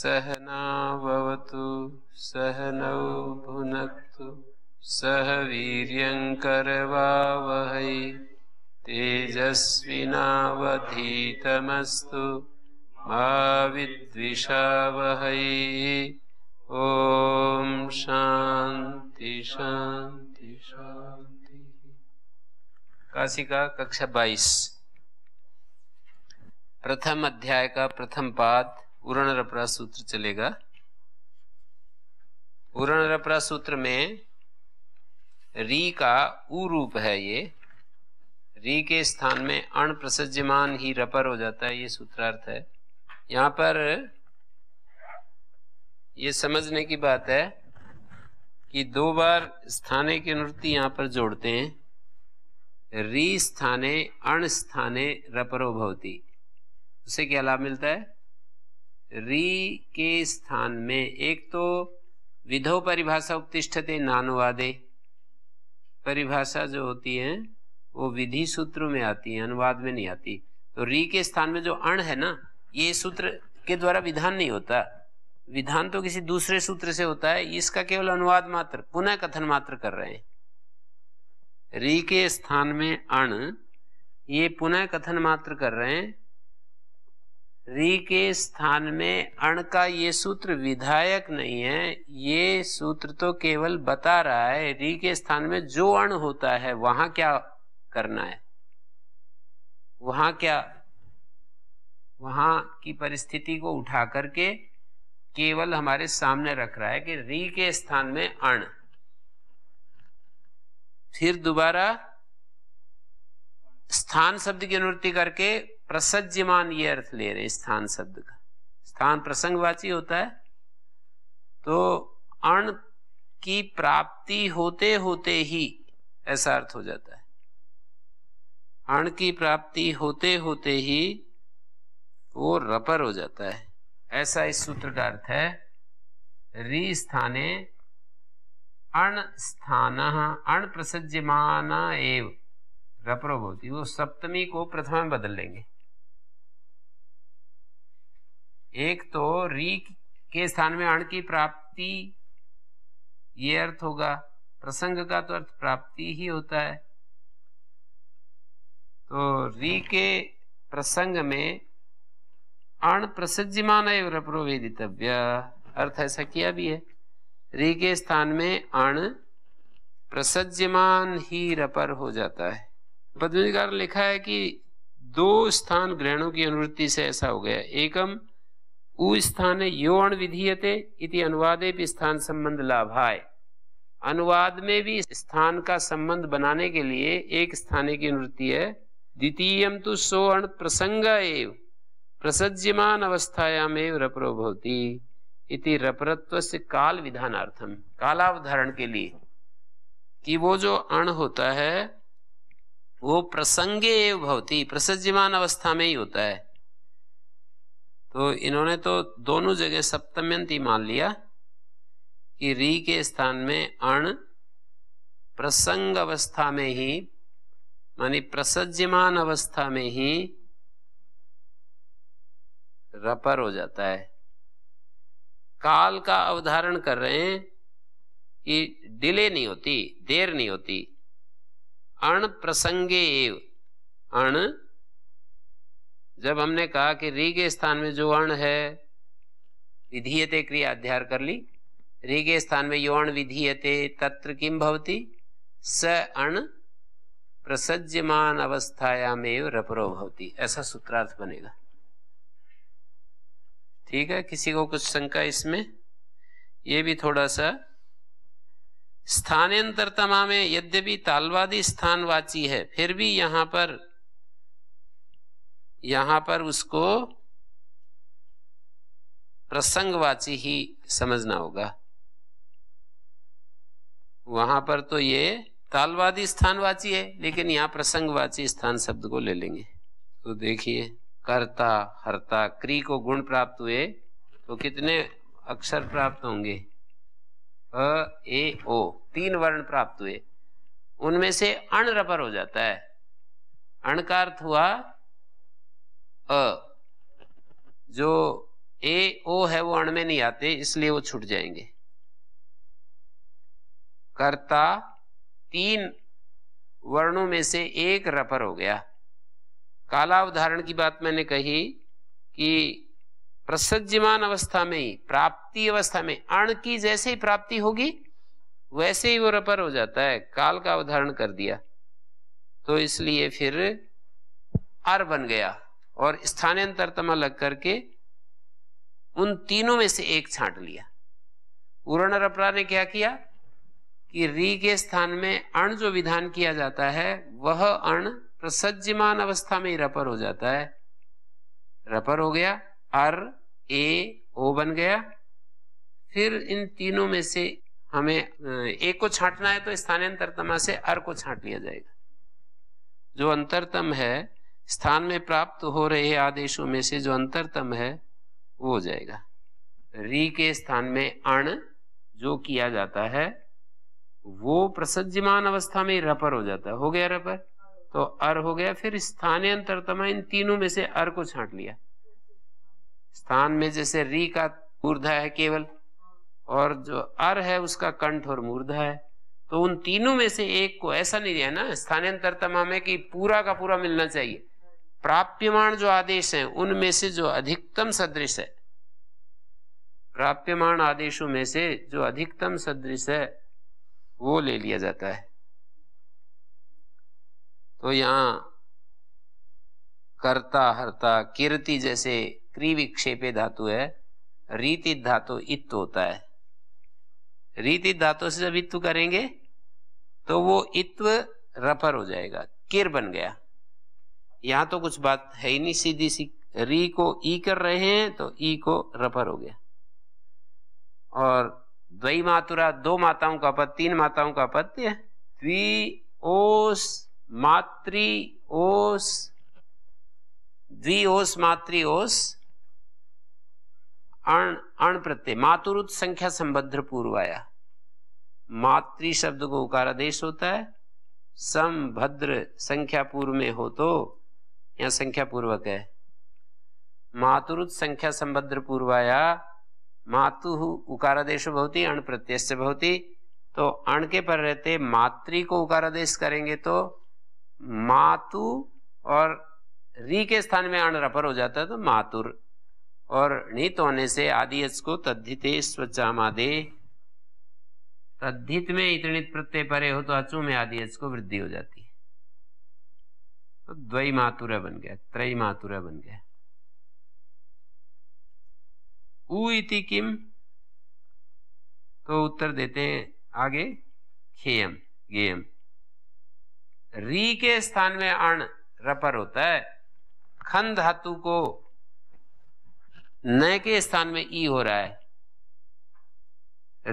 सहनावतु सहनौ भुनक्तु सह वीर्यङ्करवावहै तेजस्विनावधीतमस्तु मा विद्विषावहै ॐ शान्ति शान्ति शान्तिः काशिका कक्षा बाईस प्रथम अध्याय का प्रथम पाद उरण रपरा सूत्र चलेगा उरण रपरा सूत्र में री का ऊ रूप है ये री के स्थान में अण प्रसज्यमान ही रपर हो जाता है ये सूत्रार्थ है यहां पर ये समझने की बात है कि दो बार स्थाने की अनुति यहां पर जोड़ते हैं री स्थाने अण स्थाने रपरो भवती उसे क्या लाभ मिलता है री के स्थान में एक तो विधो परिभाषा उपतिष्ठते नानुवादे परिभाषा जो होती है वो विधि सूत्र में आती है अनुवाद में नहीं आती तो री के स्थान में जो अण है ना ये सूत्र के द्वारा विधान नहीं होता विधान तो किसी दूसरे सूत्र से होता है इसका केवल अनुवाद मात्र पुनः कथन मात्र कर रहे हैं री के स्थान में अण ये पुनः कथन मात्र कर रहे हैं री के स्थान में अण का ये सूत्र विधायक नहीं है ये सूत्र तो केवल बता रहा है री के स्थान में जो अण होता है वहां क्या करना है वहां क्या वहां की परिस्थिति को उठा करके केवल हमारे सामने रख रहा है कि री के स्थान में अण फिर दोबारा स्थान शब्द की अनुवृत्ति करके प्रसज्यमान ये अर्थ ले रहे स्थान शब्द का स्थान प्रसंगवाची होता है तो अण की प्राप्ति होते होते ही ऐसा अर्थ हो जाता है अण की प्राप्ति होते होते ही वो रपर हो जाता है ऐसा इस सूत्र का अर्थ है री स्थाने अण स्थान अण प्रसज्यमान एव रपरो वो सप्तमी को प्रथम बदल लेंगे एक तो री के स्थान में अण की प्राप्ति ये अर्थ होगा प्रसंग का तो अर्थ प्राप्ति ही होता है तो री के प्रसंग में अण प्रसिद्धमान एवं प्रोवेदितव्य अर्थ ऐसा किया भी है री के स्थान में अण प्रसज्यमान ही रपर हो जाता है पद्मिकार लिखा है कि दो स्थान ग्रहणों की अनुवृत्ति से ऐसा हो गया एकम ऊ स्थाने यो अण विधीयते इति अनुवादे भी स्थान संबंध लाभाय अनुवाद में भी स्थान का संबंध बनाने के लिए एक स्थाने की अनुवृत्ति है द्वितीय तो सो अण प्रसंग एव प्रसज्यमान अवस्थायाम एव रपरो भवती इति रपरत्व से काल विधानार्थम कालावधारण के लिए कि वो जो अण होता है वो प्रसंगे एव भवती प्रसज्यमान अवस्था में ही होता है तो इन्होंने तो दोनों जगह सप्तम्यंती मान लिया कि री के स्थान में अण प्रसंग अवस्था में ही मानी प्रसज्यमान अवस्था में ही रपर हो जाता है काल का अवधारण कर रहे हैं कि डिले नहीं होती देर नहीं होती अण प्रसंगे एव अण जब हमने कहा कि री के स्थान में जो अण है विधीयते क्रिया अध्यार कर ली री के स्थान में यो अण विधीयते तत्र किम भवती स अण प्रसज्यमान में रपरो भवती ऐसा सूत्रार्थ बनेगा ठीक है किसी को कुछ शंका इसमें ये भी थोड़ा सा स्थानांतरतमा में यद्यपि तालवादी स्थानवाची है फिर भी यहां पर यहां पर उसको प्रसंगवाची ही समझना होगा वहां पर तो ये तालवादी स्थानवाची है लेकिन यहां प्रसंगवाची स्थान शब्द को ले लेंगे तो देखिए कर्ता हर्ता क्री को गुण प्राप्त हुए तो कितने अक्षर प्राप्त होंगे अ ए ओ तीन वर्ण प्राप्त हुए उनमें से अण रबर हो जाता है अण का अर्थ हुआ अ जो ए ओ है वो अण में नहीं आते इसलिए वो छूट जाएंगे कर्ता तीन वर्णों में से एक रपर हो गया काला उदाहरण की बात मैंने कही कि प्रसज्यमान अवस्था में ही प्राप्ति अवस्था में अण की जैसे ही प्राप्ति होगी वैसे ही वो रपर हो जाता है काल का उदाहरण कर दिया तो इसलिए फिर अर बन गया और स्थानांतरतम अलग करके उन तीनों में से एक छांट लिया पूर्ण रपरा अपरा ने क्या किया कि री के स्थान में अण जो विधान किया जाता है वह अण प्रसज्यमान अवस्था में रपर हो जाता है रपर हो गया अर ए ओ बन गया फिर इन तीनों में से हमें एक को छांटना है तो स्थानांतरतमा से अर को छांट लिया जाएगा जो अंतरतम है स्थान में प्राप्त हो रहे आदेशों में से जो अंतरतम है वो हो जाएगा री के स्थान में अण जो किया जाता है वो प्रसज्यमान अवस्था में रपर हो जाता है हो गया रपर तो अर हो गया फिर स्थानीय अंतरतमा इन तीनों में से अर को छांट लिया स्थान में जैसे री का मूर्धा है केवल और जो अर है उसका कंठ और मूर्धा है तो उन तीनों में से एक को ऐसा नहीं दिया ना अंतरतमा में कि पूरा का पूरा मिलना चाहिए प्राप्यमाण जो आदेश है उनमें से जो अधिकतम सदृश है प्राप्यमाण आदेशों में से जो अधिकतम सदृश है वो ले लिया जाता है तो यहां कर्ता हर्ता कीर्ति जैसे क्रिविक्षेपे धातु है रीति धातु इत्व होता है रीति धातु से जब इत्व करेंगे तो वो इत्व रफर हो जाएगा किर बन गया यहां तो कुछ बात है ही नहीं सीधी सी री को ई कर रहे हैं तो ई को रफर हो गया और द्वई मातुरा दो माताओं का पद तीन माताओं का पद द्वी ओस मातृ ओस द्वि ओस मातृ ओस अण अण प्रत्यय मातुरुत संख्या संबद्ध पूर्व आया मातृ शब्द को उकारादेश होता है संभद्र संख्या पूर्व में हो तो यहाँ संख्या पूर्वक है मातुरुत संख्या संबद्ध पूर्वाया मातु उकारादेश भवती अण प्रत्यय से भवती तो अण के पर रहते मातृ को उकारादेश करेंगे तो मातु और री के स्थान में अण रपर हो जाता है तो मातुर और नीत होने से आदि को तद्धिते स्वचामादे तद्धित में इतनी प्रत्यय परे हो तो अचू में आदि को वृद्धि हो जाती तो द्वई मातुर बन गया त्रय मातुर बन गया उ इति किम तो उत्तर देते हैं आगे खेयम गेयम री के स्थान में अण रपर होता है खन धातु को न के स्थान में ई हो रहा है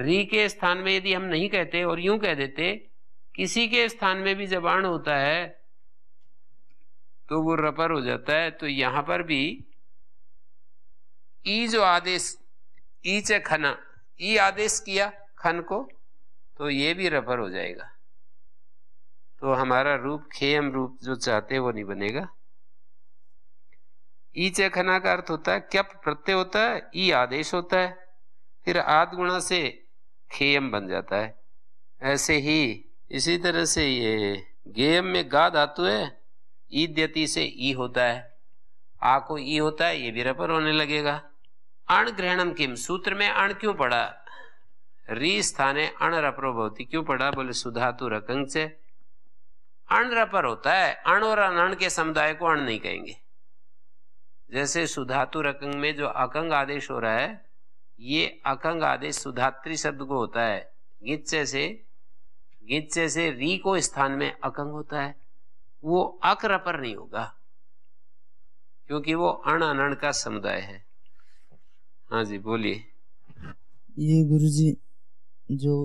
री के स्थान में यदि हम नहीं कहते और यूं कह देते किसी के स्थान में भी जब अण होता है तो वो रपर हो जाता है तो यहां पर भी ई जो आदेश ई च खना ई आदेश किया खन को तो ये भी रफर हो जाएगा तो हमारा रूप खेम रूप जो चाहते वो नहीं बनेगा ई च खना का अर्थ होता है क्या प्रत्यय होता है ई आदेश होता है फिर आद गुणा से खेम बन जाता है ऐसे ही इसी तरह से ये गेम में गा धातु है ईद्यति से ई होता है आ को ई होता है ये भी रपर होने लगेगा अण ग्रहणम किम सूत्र में अण क्यों पड़ा री स्थाने अण रपरो भवती क्यों पड़ा बोले सुधातु रकंग से अण रपर होता है अण और अनण के समुदाय को अण नहीं कहेंगे जैसे सुधातु रकंग में जो अकंग आदेश हो रहा है ये अकंग आदेश सुधात्री शब्द को होता है गिच्चे से गिच्चे से री को स्थान में अकंग होता है वो अक्रपर पर नहीं होगा क्योंकि वो अण अनण का समुदाय है हाँ जी बोलिए ये गुरु जी जो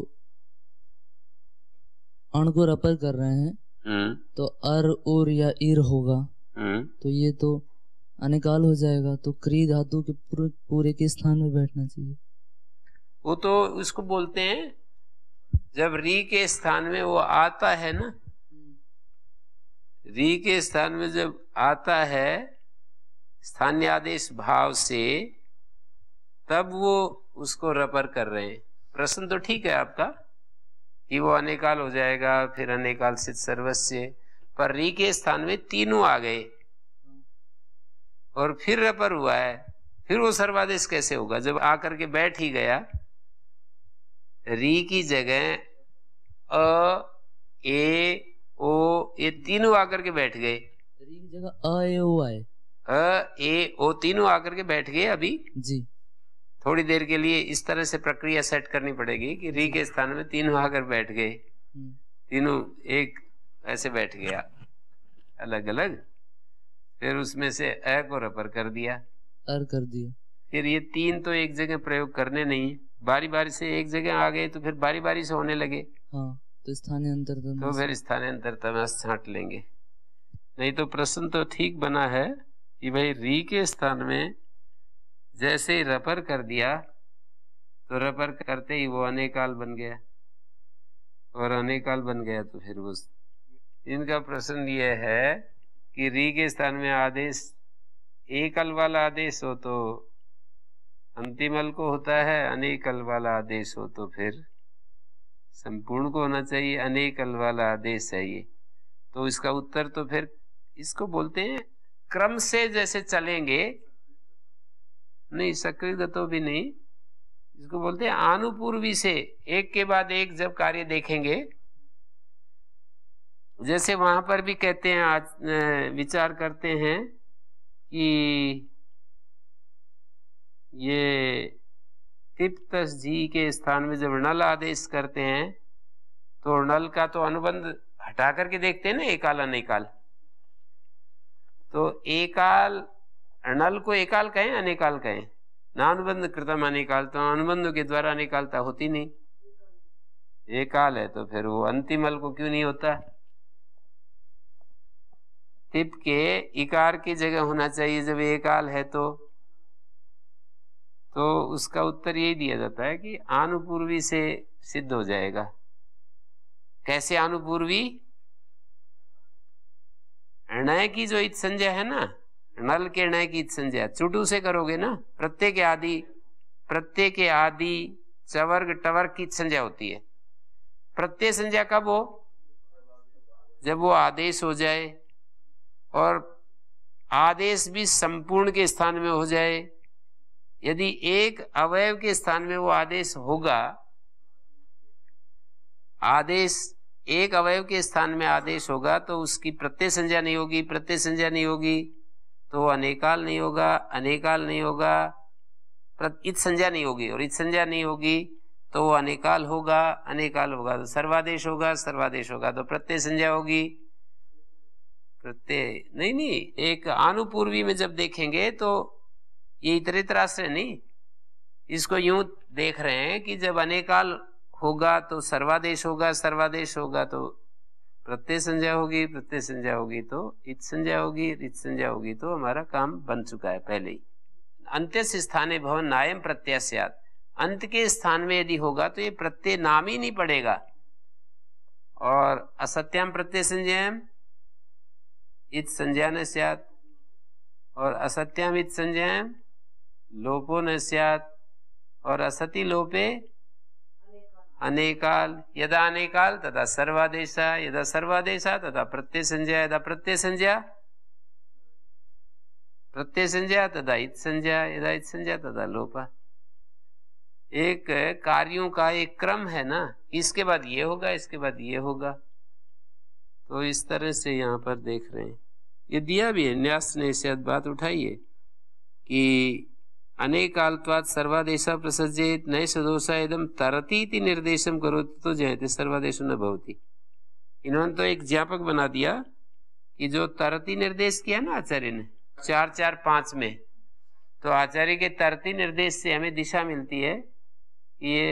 अण को रपर कर रहे हैं हम्म। तो अर उर या इर होगा हम्म। तो ये तो अनिकाल हो जाएगा तो क्री धातु के पूरे पूरे के स्थान में बैठना चाहिए वो तो उसको बोलते हैं जब री के स्थान में वो आता है ना री के स्थान में जब आता है आदेश भाव से तब वो उसको रपर कर रहे हैं प्रश्न तो ठीक है आपका कि वो अनेकाल हो जाएगा फिर अनेकाल से सर्वस्य पर री के स्थान में तीनों आ गए और फिर रपर हुआ है फिर वो सर्वादेश कैसे होगा जब आकर के बैठ ही गया री की जगह अ ए ओ ये तीनों आकर के बैठ गए अ ए ओ तीनों आकर के बैठ गए अभी जी थोड़ी देर के लिए इस तरह से प्रक्रिया सेट करनी पड़ेगी कि री के स्थान में तीनों आकर बैठ गए हम्म। तीनों एक ऐसे बैठ गया अलग अलग फिर उसमें से अ को रपर कर दिया अर कर दिया फिर ये तीन तो एक जगह प्रयोग करने नहीं बारी बारी से एक जगह आ गए तो फिर बारी बारी से होने लगे हाँ। तो स्थानांतरतम तो, तो फिर स्थानांतरतम तो छाट लेंगे नहीं तो प्रश्न तो ठीक बना है कि भाई री के स्थान में जैसे ही रपर कर दिया तो रपर करते ही वो अनेकाल बन गया और अनेकाल बन गया तो फिर वो इनका प्रश्न ये है कि री के स्थान में आदेश एकल वाला आदेश हो तो अंतिम अल को होता है अनेकल वाला आदेश हो तो फिर संपूर्ण को होना चाहिए अनेक अल वाला आदेश है ये तो इसका उत्तर तो फिर इसको बोलते हैं क्रम से जैसे चलेंगे नहीं सक्रियगतो भी नहीं इसको बोलते हैं आनुपूर्वी से एक के बाद एक जब कार्य देखेंगे जैसे वहां पर भी कहते हैं आज विचार करते हैं कि ये तिप्त जी के स्थान में जब नल आदेश करते हैं तो नल का तो अनुबंध हटा करके देखते हैं ना एकाल अनेकाल तो एकाल नल को एकाल कहें अनेकाल कहें ना अनुबंध कृतम अनेकाल तो अनुबंधों के द्वारा अनेकालता होती नहीं एकाल है तो फिर वो अंतिम अल को क्यों नहीं होता तिप के इकार की जगह होना चाहिए जब एकाल है तो तो उसका उत्तर यही दिया जाता है कि आनुपूर्वी से सिद्ध हो जाएगा कैसे अनुपूर्वी णय की जो इत संजय है ना नल के णय की इत संजय चुटू से करोगे ना प्रत्यय के आदि प्रत्यय के आदि चवर्ग टवर्ग की संजय होती है प्रत्यय संज्ञा कब हो जब वो आदेश हो जाए और आदेश भी संपूर्ण के स्थान में हो जाए यदि एक अवयव के स्थान में वो आदेश होगा आदेश एक अवयव के स्थान में आदेश होगा तो उसकी प्रत्यय संज्ञा नहीं होगी प्रत्यय संज्ञा नहीं होगी तो अनेकाल नहीं होगा अनेकाल नहीं होगा इत संज्ञा नहीं होगी और इत संज्ञा नहीं होगी तो वो अनेकाल होगा अनेकाल होगा तो सर्वादेश होगा सर्वादेश होगा तो प्रत्यय संज्ञा होगी प्रत्यय नहीं नहीं एक आनुपूर्वी में जब देखेंगे तो ये इतरित राष्ट्र नहीं इसको यूं देख रहे हैं कि जब अनेकाल होगा तो सर्वादेश होगा सर्वादेश होगा तो प्रत्यय संज्ञा होगी प्रत्यय संज्ञा होगी तो इत संज्ञा होगी इत संज्ञा होगी तो हमारा काम बन चुका है पहले ही अंत्य स्थाने भवन नायम प्रत्यय अंत के स्थान में यदि होगा तो ये प्रत्यय नाम ही नहीं पड़ेगा और असत्याम प्रत्यय संज्ञाम इत संज्ञा न और असत्याम इत संज्ञा लोपो न सियात और असति लोपे अनेकाल यदा अनेकाल तथा सर्वादेशा यदा सर्वादेशा तथा प्रत्यय संज्ञा यदा प्रत्यय संज्ञा प्रत्यय संज्ञा तथा इत संज्ञा यदा इत संज्ञा तथा लोप एक कार्यों का एक क्रम है ना इसके बाद ये होगा इसके बाद ये होगा तो इस तरह से यहाँ पर देख रहे हैं ये दिया भी है न्यास ने इस बात उठाई है कि अनेकाल्त्वात् सर्वादेश प्रसज्येत नए सदोषा एकदम तरती निर्देश निर्देशम करो तो जयते सर्वादेशो न भवती इन्होंने तो एक ज्ञापक बना दिया कि जो तरती निर्देश किया ना आचार्य ने चार चार पांच में तो आचार्य के तरती निर्देश से हमें दिशा मिलती है कि ये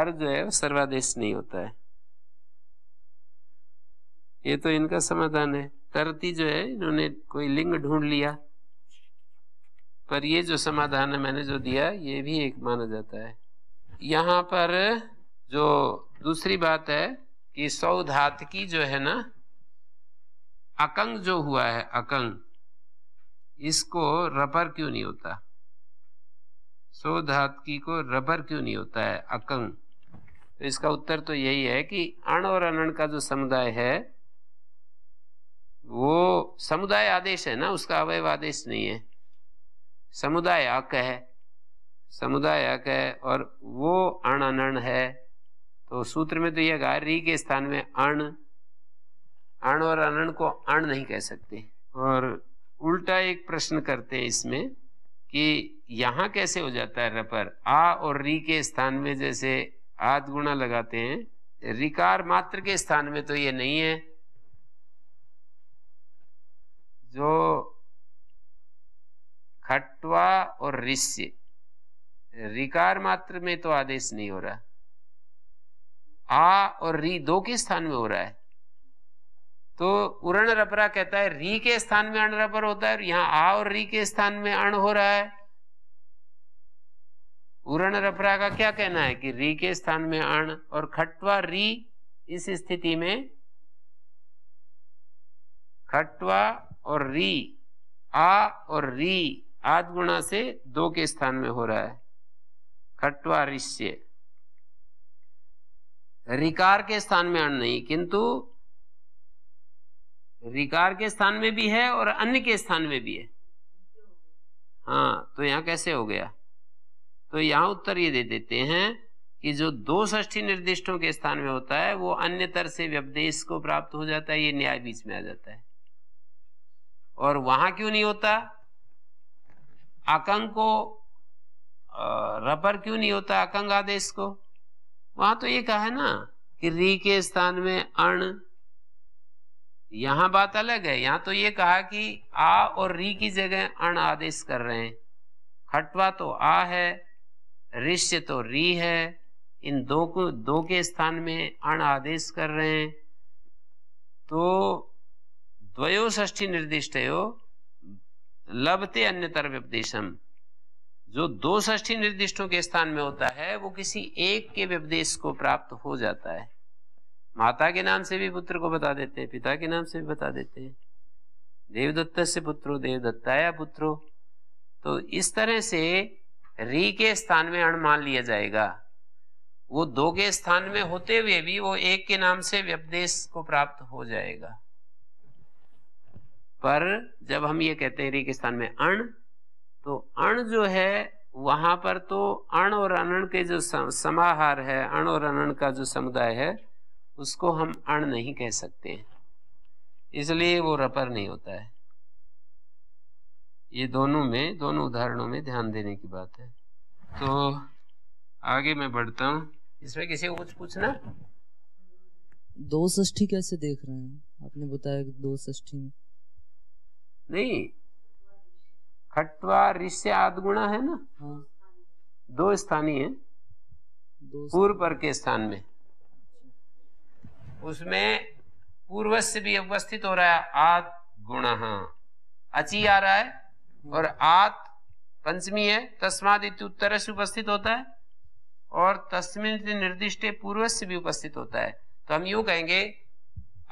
अर्थ जो है सर्वादेश नहीं होता है ये तो इनका समाधान है तरती जो है इन्होंने कोई लिंग ढूंढ लिया पर ये जो समाधान है मैंने जो दिया ये भी एक माना जाता है यहाँ पर जो दूसरी बात है कि सौ धात की जो है ना अकंग जो हुआ है अकंग इसको रबर क्यों नहीं होता सौ धात की को रबर क्यों नहीं होता है अकंग तो इसका उत्तर तो यही है कि अण और अनण का जो समुदाय है वो समुदाय आदेश है ना उसका अवयव आदेश नहीं है समुदाय अक है समुदाय अक है और वो अण अनण है तो सूत्र में तो यह गा री के स्थान में अण अण और अनण को अण नहीं कह सकते और उल्टा एक प्रश्न करते हैं इसमें कि यहाँ कैसे हो जाता है रपर आ और री के स्थान में जैसे आद गुणा लगाते हैं रिकार मात्र के स्थान में तो ये नहीं है जो खटवा और ऋष्य रिकार मात्र में तो आदेश नहीं हो रहा आ और री दो के स्थान में हो रहा है तो उरण रपरा कहता है री के स्थान में अण रपर होता है और यहां आ और री के स्थान में अण हो रहा है उरण रपरा का क्या कहना है कि री के स्थान में अण और खटवा री इस स्थिति में खटवा और री आ और री आध गुणा से दो के स्थान में हो रहा है खट्वा ऋष्य रिकार के स्थान में अण नहीं किंतु रिकार के स्थान में भी है और अन्य के स्थान में भी है हाँ तो यहां कैसे हो गया तो यहां उत्तर ये दे देते हैं कि जो दो ष्ठी निर्दिष्टों के स्थान में होता है वो अन्यतर से व्यपदेश को प्राप्त हो जाता है ये न्याय बीच में आ जाता है और वहां क्यों नहीं होता आकंग को रबर क्यों नहीं होता आकंग आदेश को वहां तो ये कहा है ना कि री के स्थान में अण यहां बात अलग है यहां तो ये कहा कि आ और री की जगह अण आदेश कर रहे हैं खटवा तो आ है ऋष्य तो री है इन दो को दो के स्थान में अण आदेश कर रहे हैं तो द्वयोष्ठी निर्दिष्ट हो लभते अन्य तरफ व्यपदेशम जो दो ष्ठी निर्दिष्टों के स्थान में होता है वो किसी एक के व्यपदेश को प्राप्त हो जाता है माता के नाम से भी पुत्र को बता देते हैं पिता के नाम से भी बता देते हैं देवदत्त से पुत्रो देवदत्ताया पुत्रो तो इस तरह से री के स्थान में अण मान लिया जाएगा वो दो के स्थान में होते हुए भी वो एक के नाम से व्यपदेश को प्राप्त हो जाएगा पर जब हम ये कहते हैं रेगिस्तान में अण तो अण जो है वहां पर तो अण और अनण के जो समाहार है अण और अनण का जो समुदाय है उसको हम अण नहीं कह सकते इसलिए वो रपर नहीं होता है ये दोनों में दोनों उदाहरणों में ध्यान देने की बात है तो आगे मैं बढ़ता हूँ इसमें किसी को कुछ पूछना दो ष्ठी कैसे देख रहे हैं आपने बताया दो ष्ठी में नहीं खटवा ऋष्य आदगुणा है ना हाँ। दो स्थानीय है पूर्व पर के स्थान में अच्छा। उसमें पूर्व से भी अवस्थित हो रहा है आद गुण अची आ रहा है और आत पंचमी है तस्माद उत्तर से उपस्थित होता है और तस्मिन निर्दिष्ट पूर्व से भी उपस्थित होता है तो हम यू कहेंगे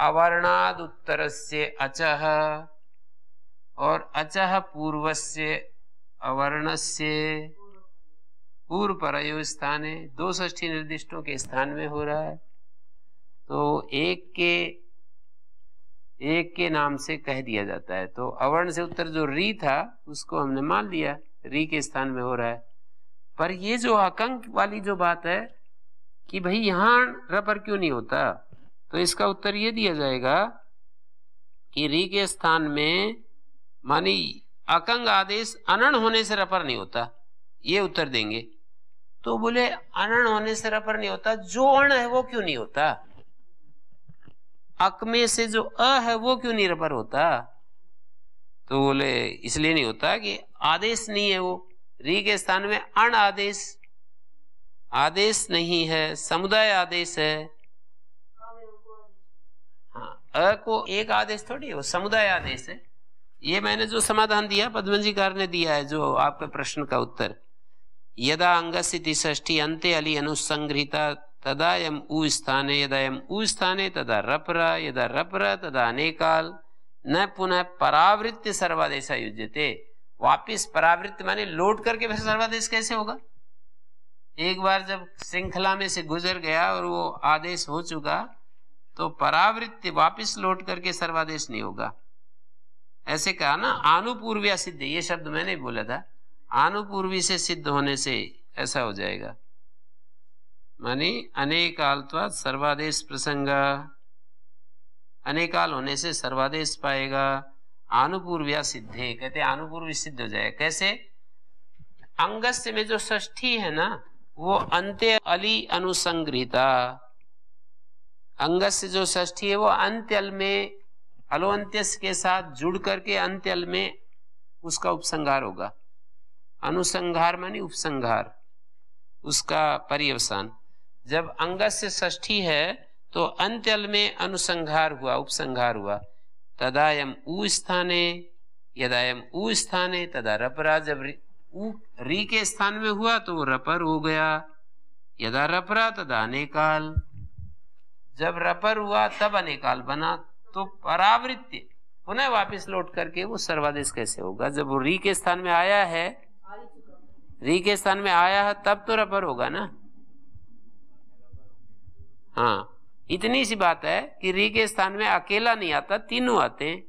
अवर्णाद उत्तर से अचह और अचह पूर्व से अवर्ण से पूर्व परयो स्थान है दो ष्ठी निर्दिष्टों के स्थान में हो रहा है तो एक के एक के नाम से कह दिया जाता है तो अवर्ण से उत्तर जो री था उसको हमने मान लिया री के स्थान में हो रहा है पर ये जो आकंक वाली जो बात है कि भाई यहां रपर क्यों नहीं होता तो इसका उत्तर ये दिया जाएगा कि री के स्थान में मानी अकंग आदेश अनन होने से रफर नहीं होता ये उत्तर देंगे तो बोले अनन होने से रफर नहीं होता जो अण है वो क्यों नहीं होता अक में से जो अ है वो क्यों नहीं रफर होता तो बोले इसलिए नहीं होता कि आदेश नहीं है वो री के स्थान में अण आदेश आदेश नहीं है समुदाय आदेश है हाँ अ को एक आदेश थोड़ी है वो समुदाय आदेश है ये मैंने जो समाधान दिया पद्मजीकार ने दिया है जो आपके प्रश्न का उत्तर यदा अंगस्थिति षष्ठी अंते अली अनुसंग्रहिता तदा यम ऊ स्थाने यदा यम ऊ स्थाने तदा रपरा यदा रपरा तदा अनेकाल न पुनः परावृत्त सर्वादेश युजते वापिस परावृत्त माने लौट करके फिर सर्वादेश कैसे होगा एक बार जब श्रृंखला में से गुजर गया और वो आदेश हो चुका तो परावृत्ति वापिस लौट करके सर्वादेश नहीं होगा ऐसे कहा ना आनुपूर्व्या सिद्ध ये शब्द मैंने बोला था आनुपूर्वी से सिद्ध होने से ऐसा हो जाएगा मानी अनेकाल सर्वादेश प्रसंग अनेकाल होने से सर्वादेश पाएगा आनुपूर्व्या सिद्धे कहते आनुपूर्वी सिद्ध हो जाएगा कैसे अंगस्य में जो ष्ठी है ना वो अंत्य अली अनुसंग्रहिता अंगस्य जो ष्ठी है वो अंत्यल में अलो अंत्यस के साथ जुड़ करके अंत्यल में उसका उपसंहार होगा अनुसंहार मानी उपसंहार उसका पर्यवसान जब अंगस्य ष्ठी है तो अंत्यल में अनुसंहार हुआ उपसंहार हुआ तदायम ऊ स्थाने यदायम ऊ स्थाने तदा रपरा जब ऊ री के स्थान में हुआ तो वो रपर हो गया यदा रपरा तदा अनेकाल जब रपर हुआ तब अनेकाल बना तो परावृत्ति पुनः वापस लौट करके वो सर्वादेश कैसे होगा जब वो री के स्थान में आया है री के स्थान में आया है तब तो रबर होगा ना हाँ इतनी सी बात है कि री के स्थान में अकेला नहीं आता तीनों आते हैं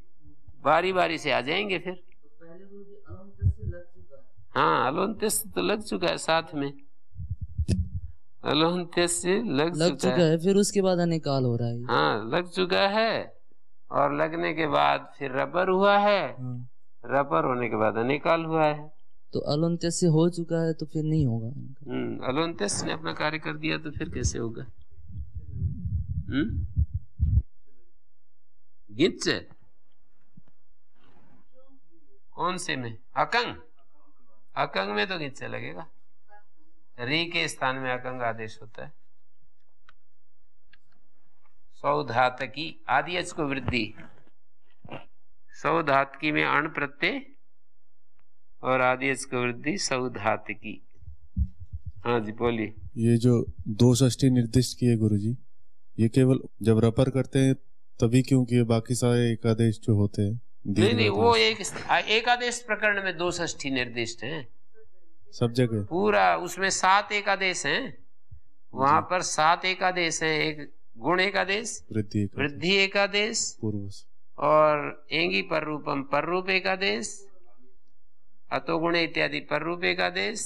बारी बारी से आ जाएंगे फिर हाँ अलोहतेस तो लग चुका है साथ में अलोहतेस लग, लग चुका, चुका है।, है फिर उसके बाद अनेकाल हो रहा है हाँ लग चुका है और लगने के बाद फिर रबर हुआ है हाँ। रबर होने के बाद अनिकाल हुआ है तो अलोन्तेस से हो चुका है तो फिर नहीं होगा हम्म, अलोन्तेस ने अपना कार्य कर दिया तो फिर कैसे होगा हम्म? गिच कौन से में अकंग अकंग में तो गिच लगेगा री के स्थान में अकंग आदेश होता है सौधातकी आदि इसको वृद्धि सौधातकी में अण प्रत्यय और आदि इसको वृद्धि सौधातकी हाँ जी बोलिए ये जो दो षष्टी निर्दिष्ट किए गुरु जी ये केवल जब रपर करते हैं तभी क्योंकि बाकी सारे एकादेश जो होते हैं नहीं नहीं वो एक एकादेश प्रकरण में दो षष्ठी निर्दिष्ट है सब जगह पूरा उसमें सात एकादेश हैं वहां पर सात एकादेश हैं एक गुण एकादेश वृद्धि एकादेश पूर्व और एंगी पर रूपम पर रूप एकादेश गुण इत्यादि पर रूप एकादेश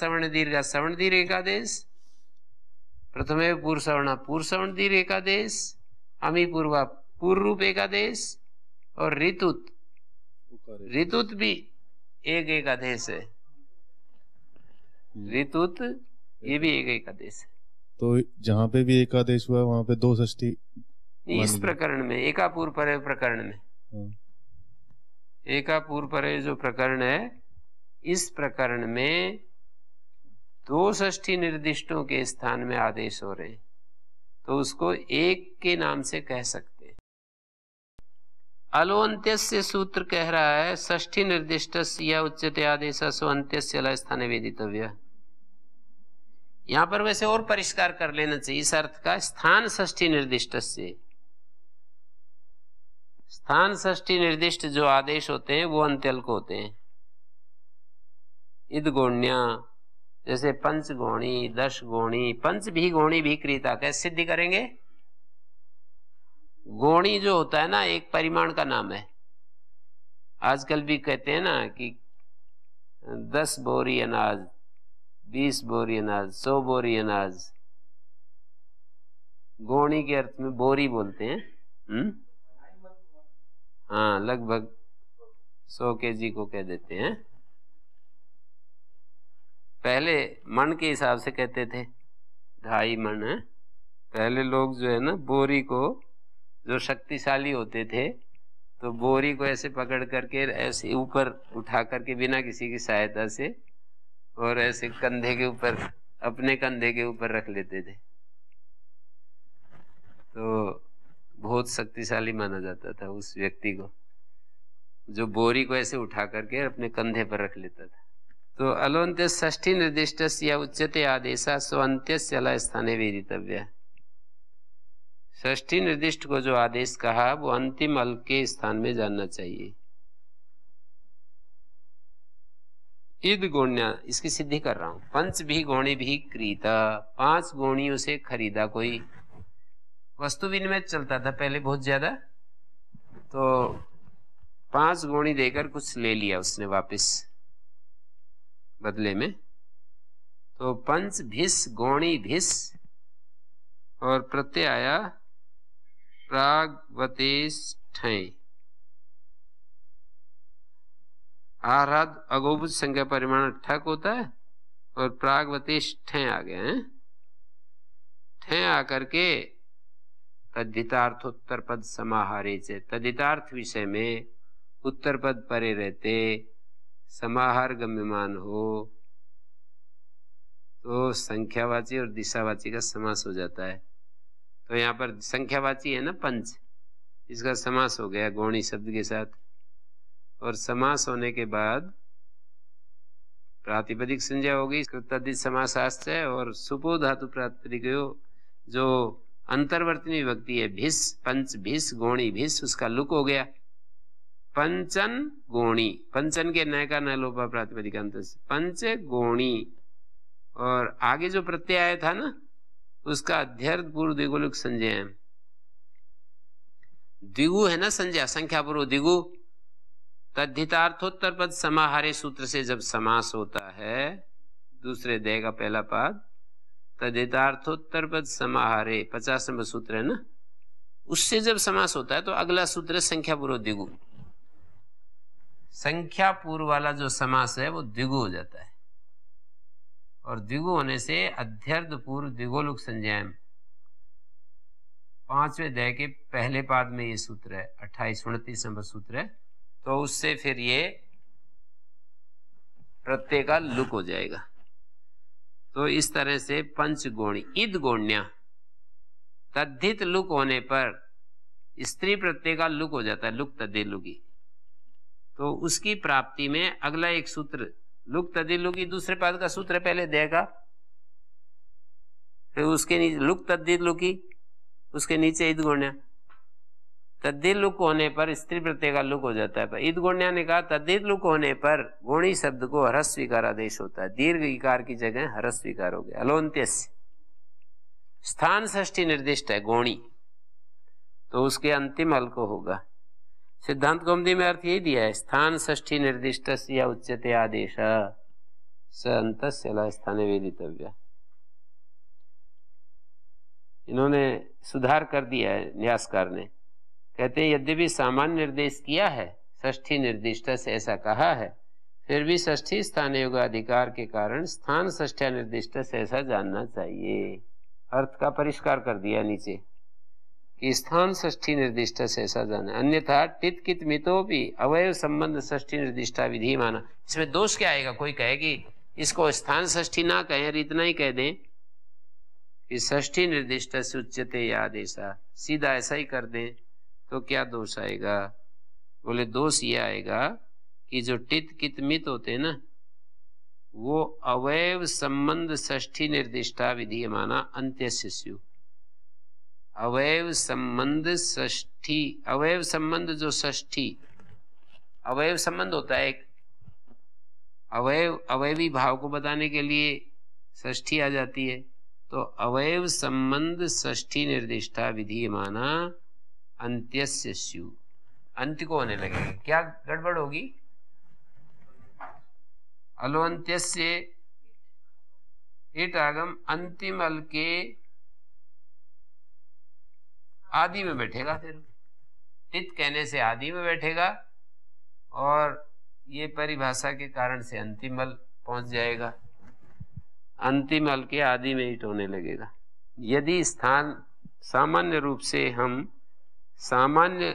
सवर्ण दीर्घ सवर्ण दीर्घ एकादेश प्रथम पूर्व सवर्ण पूर्व सवर्ण दीर्घ एकादेश अमी पूर्वा पूर्व रूप एकादेश और ऋतुत ऋतुत भी एक एकादेश है हम्म। ऋतुत ये भी एक एकादेश है तो जहाँ पे भी एकादेश हुआ वहाँ पे दो षष्टी इस प्रकरण में एकापूर परे प्रकरण में हाँ। एकापूर परे जो प्रकरण है इस प्रकरण में दो षष्ठी निर्दिष्टों के स्थान में आदेश हो रहे हैं तो उसको एक के नाम से कह सकते हैं सूत्र कह रहा है ष्ठी निर्दिष्ट या उच्चते आदेश सो अंत्य स्थान वेदितव्य यहां पर वैसे और परिष्कार कर लेना चाहिए इस अर्थ का स्थान ष्ठी निर्दिष्ट से स्थान ष्ठी निर्दिष्ट जो आदेश होते हैं वो अंत्यल को होते हैं इद गोण्या जैसे पंच गोणी दश गोणी पंच भी गोणी भी क्रीता कैसे सिद्धि करेंगे गोणी जो होता है ना एक परिमाण का नाम है आजकल भी कहते हैं ना कि दस बोरी अनाज बीस बोरी अनाज सौ बोरी अनाज गोणी के अर्थ में बोरी बोलते हैं हम्म? हाँ लगभग सौ के जी को कह देते हैं पहले मन के हिसाब से कहते थे ढाई मन है हाँ? पहले लोग जो है ना बोरी को जो शक्तिशाली होते थे तो बोरी को ऐसे पकड़ करके ऐसे ऊपर उठा करके बिना किसी की सहायता से और ऐसे कंधे के ऊपर अपने कंधे के ऊपर रख लेते थे तो बहुत शक्तिशाली माना जाता था उस व्यक्ति को जो बोरी को ऐसे उठा करके अपने कंधे पर रख लेता था तो अलोन्त्य ष्ठी निर्दिष्ट या उच्चते आदेशा चला स्थान वेदितव्य ष्ठी निर्दिष्ट को जो आदेश कहा वो अंतिम अल के स्थान में जानना चाहिए इद गोण्या इसकी सिद्धि कर रहा हूं पंच भी गोणी भी क्रीता पांच गोणी से खरीदा कोई वस्तु विनिमय चलता था पहले बहुत ज्यादा तो पांच गोणी देकर कुछ ले लिया उसने वापस बदले में तो पंच भिस गौणी भिस और प्रत्यय आया प्रागवतेष्ठ आराध अगोभूत संख्या परिमाण ठक होता है और प्रागवती ठे आ गए हैं ठे आकर के तद्धितार्थोत्तर पद समाहारे से तद्धितार्थ विषय में उत्तर पद परे रहते समाहार गम्यमान हो तो संख्यावाची और दिशावाची का समास हो जाता है तो यहाँ पर संख्यावाची है ना पंच इसका समास हो गया गौणी शब्द के साथ और समास होने के बाद प्रातिपदिक संज्ञा होगी कृताधित समास और सुपो धातु प्रातिपदिक जो अंतर्वर्तनी विभक्ति है भिस पंच भिस गोणी भिस उसका लुक हो गया पंचन गोणी पंचन के नय का नोपा लोपा प्रातिपदिक अंत पंच गोणी और आगे जो प्रत्यय आया था ना उसका अध्यर्थ पूर्व द्विगुल संजय है द्विगु है ना संजय संख्या पूर्व द्विगु तद्धितार्थोत्तर पद समाहारे सूत्र से जब समास होता है दूसरे दे का पहला पाद तद्धितार्थोत्तर पद समाहारे पचास नंबर सूत्र है ना उससे जब समास होता है तो अगला सूत्र संख्या पूर्व द्विगु संख्या पूर्व वाला जो समास है वो द्विगु हो जाता है और द्विगु होने से अध्यर्ध पूर्व द्विगोलुक संज्ञाम पांचवें दह के पहले पाद में ये सूत्र है अट्ठाईस उनतीस नंबर सूत्र है तो उससे फिर ये प्रत्यय का लुक हो जाएगा तो इस तरह से पंचगुणी ईद गोण्या तद्धित लुक होने पर स्त्री प्रत्यय का लुक हो जाता है लुक तदे तो उसकी प्राप्ति में अगला एक सूत्र लुक तदे दूसरे पद का सूत्र पहले देगा फिर उसके नीचे लुक तद्धित लुकी उसके नीचे ईद गोण्या तद्दी लुक होने पर स्त्री प्रत्यय का लुक हो जाता है ईद गुण्या ने कहा तद्दील लुक होने पर गुणी शब्द को हरस स्वीकार आदेश होता है दीर्घ इकार की जगह हरस स्वीकार हो गया अलोन्त स्थान षष्टि निर्दिष्ट है गोणी तो उसके अंतिम अल्क को होगा सिद्धांत गोमदी में अर्थ यही दिया है स्थान षष्ठी निर्दिष्ट या उच्चते आदेश स्थाने वेदितव्य इन्होंने सुधार कर दिया है न्यासकार ने कहते हैं यद्यपि सामान्य निर्देश किया है ष्ठी निर्दिष्टा से ऐसा कहा है फिर भी ष्ठी स्थान अधिकार के कारण स्थान ष्ठ्या निर्दिष्ट से ऐसा जानना चाहिए अर्थ का परिष्कार कर दिया नीचे कि स्थान ष्ठी निर्दिष्ट से ऐसा जाना अन्यथा टित कित मितो भी अवय संबंध ष्ठी निर्दिष्टा विधि माना इसमें दोष क्या आएगा कोई कहेगी इसको स्थान ष्ठी ना कहें और इतना ही कह दें कि ष्ठी निर्दिष्ट से उच्चते या ऐसा सीधा ऐसा ही कर दें तो क्या दोष आएगा बोले दोष ये आएगा कि जो टित कित मित होते ना वो अवैव संबंध ष्ठी निर्दिष्टा विधि माना अंत्य शिष्यु अवैव संबंध ष्ठी अवैव संबंध जो ष्ठी अवैव संबंध होता है एक अवैव अवैवी भाव को बताने के लिए ष्ठी आ जाती है तो अवैव संबंध ष्ठी निर्दिष्टा विधि माना अंत्यस्य स्यु अंत को होने लगेगा क्या गड़बड़ होगी अलो अंत्य इट आगम अंतिम अल के आदि में बैठेगा फिर तित कहने से आदि में बैठेगा और ये परिभाषा के कारण से अंतिम अल पहुंच जाएगा अंतिम अल के आदि में ईट होने लगेगा यदि स्थान सामान्य रूप से हम सामान्य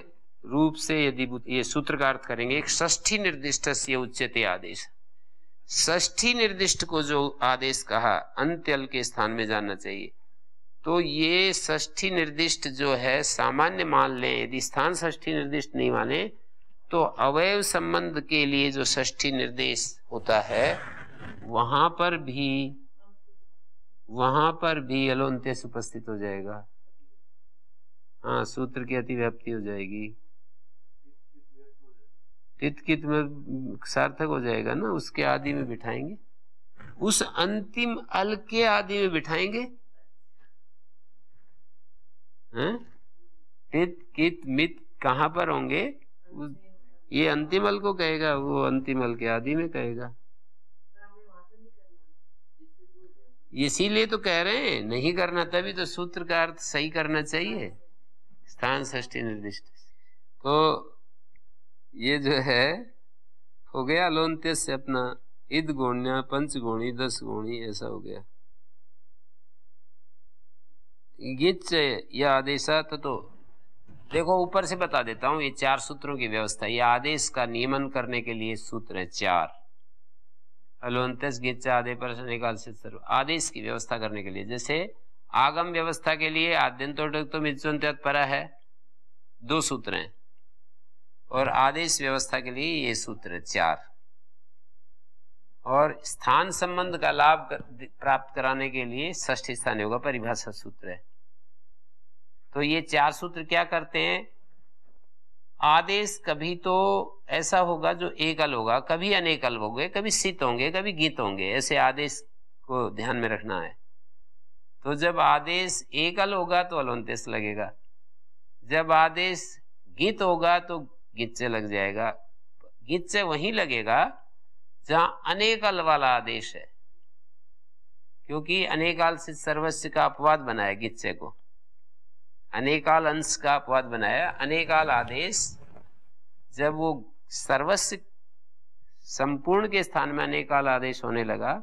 रूप से यदि ये सूत्र का अर्थ करेंगे एक ष्ठी निर्दिष्ट से उच्चते आदेश ष्ठी निर्दिष्ट को जो आदेश कहा अंत्यल के स्थान में जाना चाहिए तो ये ष्ठी निर्दिष्ट जो है सामान्य मान लें यदि स्थान ष्ठी निर्दिष्ट नहीं माने तो अवय संबंध के लिए जो ष्ठी निर्देश होता है वहां पर भी वहां पर भी अलोन्त्यस उपस्थित हो जाएगा हाँ सूत्र की अतिव्याप्ति हो जाएगी कित कित में सार्थक हो जाएगा ना उसके आदि में बिठाएंगे उस अंतिम अल के आदि में बिठाएंगे टित हाँ? कित मित कहां पर होंगे ये अंतिम अल को कहेगा वो अंतिम अल के आदि में कहेगा इसीलिए तो कह रहे हैं नहीं करना तभी तो सूत्र का अर्थ सही करना चाहिए स्थान सृष्टि निर्दिष्ट तो ये जो है हो गया लोनते से अपना इद गुण्या पंच गुणी दस गुणी ऐसा हो गया गिच या आदेशा तो, तो देखो ऊपर से बता देता हूं ये चार सूत्रों की व्यवस्था ये आदेश का नियमन करने के लिए सूत्र है चार अलोन्तस गिच आदे पर निकाल से सर्व आदेश की व्यवस्था करने के लिए जैसे आगम व्यवस्था के लिए आद्यन तो, तो परा है दो सूत्र हैं और आदेश व्यवस्था के लिए ये सूत्र चार और स्थान संबंध का लाभ प्राप्त कराने के लिए ष्ठ स्थान योग परिभाषा सूत्र है तो ये चार सूत्र क्या करते हैं आदेश कभी तो ऐसा होगा जो एकल होगा कभी अनेकल होंगे कभी सित होंगे कभी गीत होंगे ऐसे आदेश को ध्यान में रखना है तो जब आदेश एकल होगा तो अलोन्तेस लगेगा जब आदेश गीत होगा तो गीत लग जाएगा गीत से वहीं लगेगा जहां अनेकल वाला आदेश है क्योंकि अनेकाल से सर्वस्व का अपवाद बनाया गिच्चे को अनेकाल अंश का अपवाद बनाया अनेकाल आदेश जब वो सर्वस्व संपूर्ण के स्थान में अनेकाल आदेश होने लगा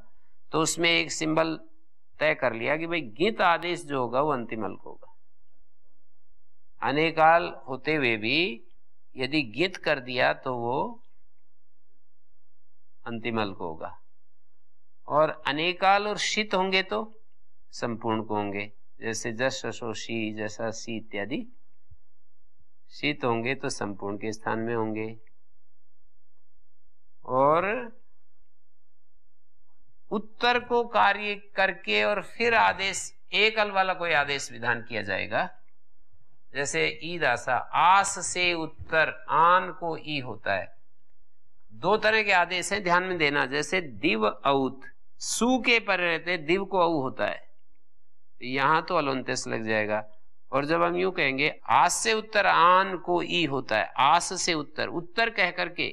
तो उसमें एक सिंबल तय कर लिया कि भाई गीत आदेश जो होगा वो अंतिम अल्प होगा अनेकाल होते हुए भी यदि गीत कर दिया तो वो अंतिम अल्प होगा और अनेकाल और शीत होंगे तो संपूर्ण को होंगे जैसे जस शी जसा सी इत्यादि शीत होंगे तो संपूर्ण के स्थान में होंगे और उत्तर को कार्य करके और फिर आदेश एकल वाला कोई आदेश विधान किया जाएगा जैसे ईद आसा आस से उत्तर आन को ई होता है दो तरह के आदेश हैं ध्यान में देना जैसे दिव औत सु के पर रहते दिव को औ होता है यहां तो अलंतेस लग जाएगा और जब हम यू कहेंगे आस से उत्तर आन को ई होता है आस से उत्तर उत्तर कह करके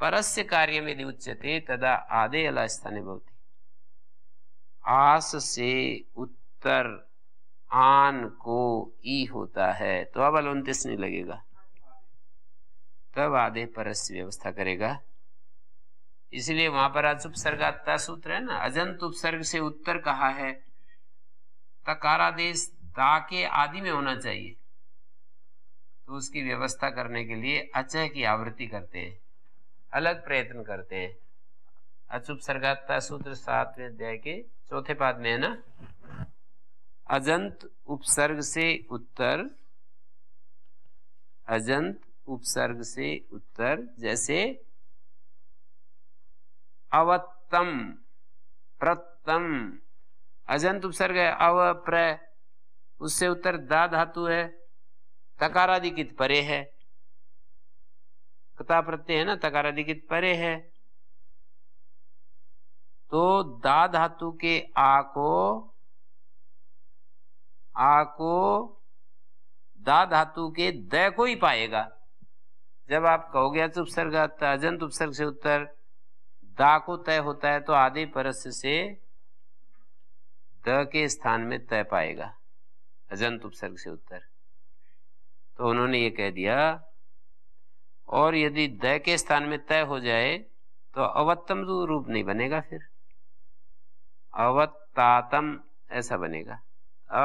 परस्य कार्यम यदि उच्यते तदा आदे अला स्थाने भवति आस से उत्तर आन को ई होता है तो अब अलोन्तिस नहीं लगेगा तब आधे परस्य व्यवस्था करेगा इसलिए वहां पर आज आता सूत्र है ना अजंत उपसर्ग से उत्तर कहा है तकारादेश ता के आदि में होना चाहिए तो उसकी व्यवस्था करने के लिए अचय की आवृत्ति करते हैं अलग प्रयत्न करते हैं अचुप सरगाता सूत्र सातवें अध्याय के चौथे पाद में है ना अजंत उपसर्ग से उत्तर अजंत उपसर्ग से उत्तर जैसे अवत्तम प्रतम अजंत उपसर्ग है अव प्र उससे उत्तर दा धातु है तकारादि कित परे है कता प्रत्यय है ना तकार अधिकित परे है तो दा धातु के आ को आ को दा धातु के द को ही पाएगा जब आप कहोगे अच उपसर्ग अजंत उपसर्ग से उत्तर दा को तय होता है तो आदि परस से द के स्थान में तय पाएगा अजंत उपसर्ग से उत्तर तो उन्होंने ये कह दिया और यदि दय के स्थान में तय हो जाए तो अवत्तम रूप नहीं बनेगा फिर अवतातम ऐसा बनेगा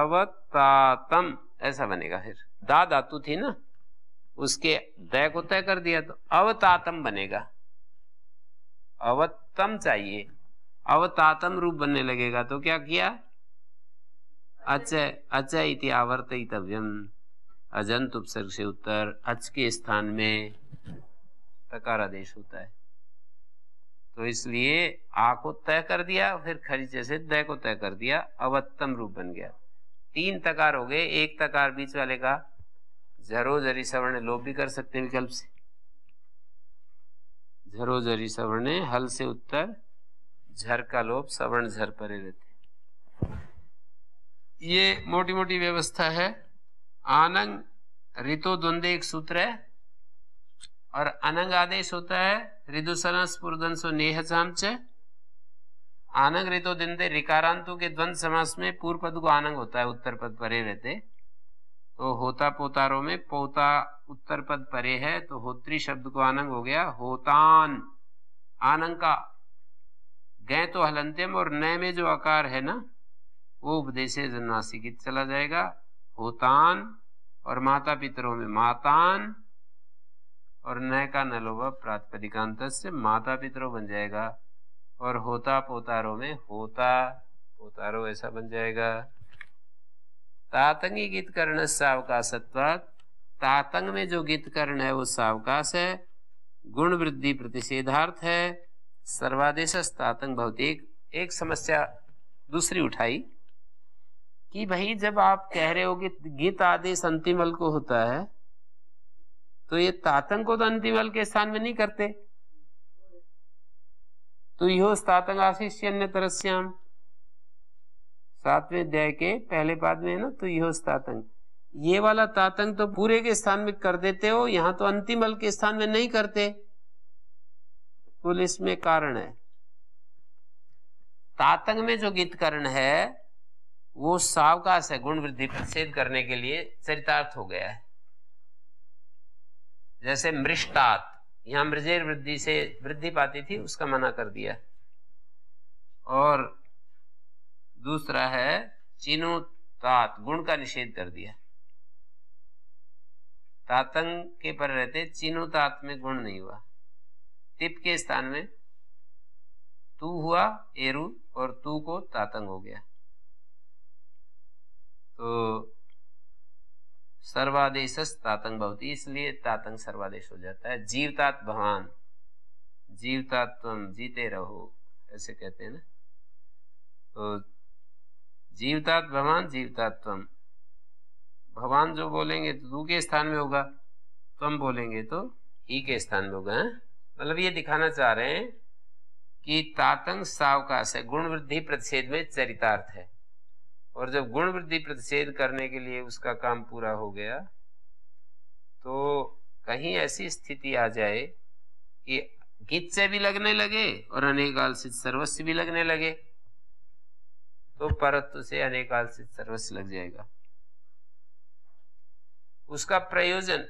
अवतातम ऐसा बनेगा फिर दा धातु थी ना उसके दय को तय कर दिया तो अवतातम बनेगा अवतम चाहिए अवतातम रूप बनने लगेगा तो क्या किया अच्छा अच्छा इति आवर्तितव्यम अजंत उपसर्ग से उत्तर अच के स्थान में आदेश होता है तो इसलिए आ को तय कर दिया फिर खरीचे से दय को तय कर दिया अवत्तम रूप बन गया तीन तकार हो गए एक तकार बीच वाले का जरो जरी सवर्ण लोप भी कर सकते हैं विकल्प से झरो जरी सवर्ण हल से उत्तर झर का लोप सवर्ण झर परे रहते ये मोटी मोटी व्यवस्था है आनंग ऋतो द्वंद्व एक सूत्र है और अनंग आदेश होता है रिदुसना स्पुर्दंसो नेह सामच आनंग रितो दिंदे रिकारांतु के द्वंद समास में पूर्व पद को आनंग होता है उत्तर पद परे रहते तो होता पोतारो में पोता उत्तर पद परे है तो होत्री शब्द को आनंग हो गया होतान आनंग का गए तो हलंतम और नय में जो आकार है ना वो उपदेशे जन्नासिकित चला जाएगा होतान और माता पितरों में मातान और न का लोभ प्रातपदिकांत से माता पितरो बन जाएगा और होता पोतारो में होता पोतारो ऐसा बन जाएगा तातंगी गीत कर्ण सावकाशत्वात तातंग में जो गीत कर्ण है वो सावकाश है गुण वृद्धि प्रतिषेधार्थ है सर्वादेश तातंग भौतिक एक समस्या दूसरी उठाई कि भाई जब आप कह रहे हो कि गीत आदेश अल को होता है तो ये तातंग को तो अंतिम बल के स्थान में नहीं करते तो यो तातंग आशीष अन्य तरस्याम सातवें अध्याय के पहले बाद में है ना तो यो तातंग ये वाला तातंग तो पूरे के स्थान में कर देते हो यहां तो अंतिम बल के स्थान में नहीं करते कुल इसमें कारण है तातंग में जो गीत करण है वो सावकाश है गुण वृद्धि प्रसिद्ध करने के लिए चरितार्थ हो गया है जैसे मृष्टात यहां मृजेर वृद्धि से वृद्धि पाती थी उसका मना कर दिया और दूसरा है चीनो तात गुण का निषेध कर दिया तातंग के पर रहते चीनो तात में गुण नहीं हुआ तिप के स्थान में तू हुआ एरू और तू को तातंग हो गया तो सर्वादेश तातंग भवती इसलिए तातंग सर्वादेश हो जाता है जीवतात भवान जीवता तुम जीते रहो ऐसे कहते हैं ना तो जीवतात भगवान जीवतात तुम भगवान जो बोलेंगे तो तू के स्थान में होगा तुम बोलेंगे तो ई के स्थान में होगा मतलब ये दिखाना चाह रहे हैं कि तातंग सावकाश है गुण वृद्धि प्रतिषेध में चरितार्थ है और जब गुण वृद्धि प्रतिषेध करने के लिए उसका काम पूरा हो गया तो कहीं ऐसी स्थिति आ जाए कि गीत से भी लगने लगे और अनेकाल से सर्वस्व भी लगने लगे तो परत्व से अनेकाल से सर्वस्व लग जाएगा उसका प्रयोजन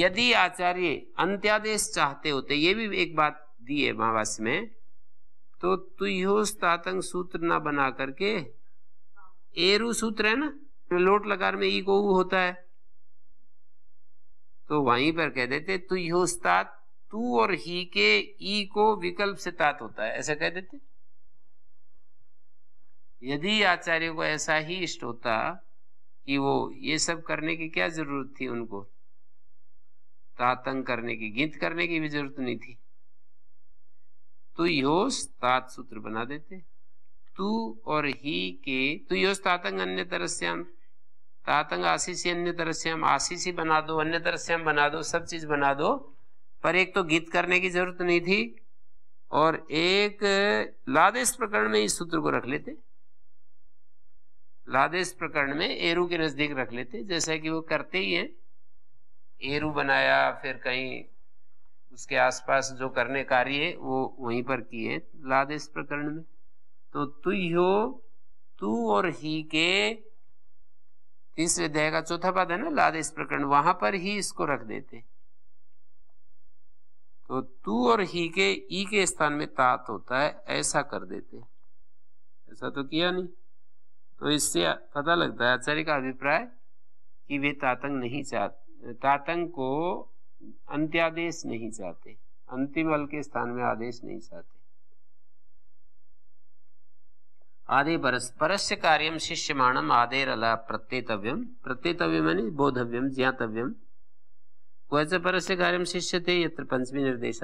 यदि आचार्य अंत्यादेश चाहते होते ये भी एक बात दी है महावास में तो तुयोस्तातंग सूत्र ना बना करके एरु सूत्र है ना लोट लकार में ई को ऊ होता है तो वहीं पर कह देते तु योस्तात तू और ही के ई को विकल्प से तात होता है ऐसा कह देते यदि आचार्य को ऐसा ही इष्ट होता कि वो ये सब करने की क्या जरूरत थी उनको तातंग करने की गिनत करने की भी जरूरत नहीं थी तो योस तात सूत्र बना देते तू और ही के तू यो तातंग अन्य तरस्याम तातंग आशीष अन्य तरस्याम आशीष ही बना दो अन्य तरस्याम बना दो सब चीज बना दो पर एक तो गीत करने की जरूरत नहीं थी और एक लादेश प्रकरण में इस सूत्र को रख लेते लादेश प्रकरण में एरू के नजदीक रख लेते जैसा कि वो करते ही हैं एरू बनाया फिर कहीं उसके आसपास जो करने कार्य है वो वहीं पर किए लादेश प्रकरण में तो तु हो तू और ही के तीसरे अध्याय का चौथा पद है ना लादेश प्रकरण वहां पर ही इसको रख देते तो तू और ही के ई के स्थान में तात होता है ऐसा कर देते ऐसा तो किया नहीं तो इससे पता लगता है आचार्य का अभिप्राय कि वे तातंग नहीं चाहते तातंग को अंत्यादेश नहीं चाहते अंतिम अल के स्थान में आदेश नहीं चाहते आदि परस्य कार्यम शिष्यमाणम आदेरला प्रत्येतव्यम प्रत्येतव्य मैंने बोधव्यम ज्ञातव्यम क्वच परस्य कार्यम शिष्य थे यत्र पंचमी निर्देश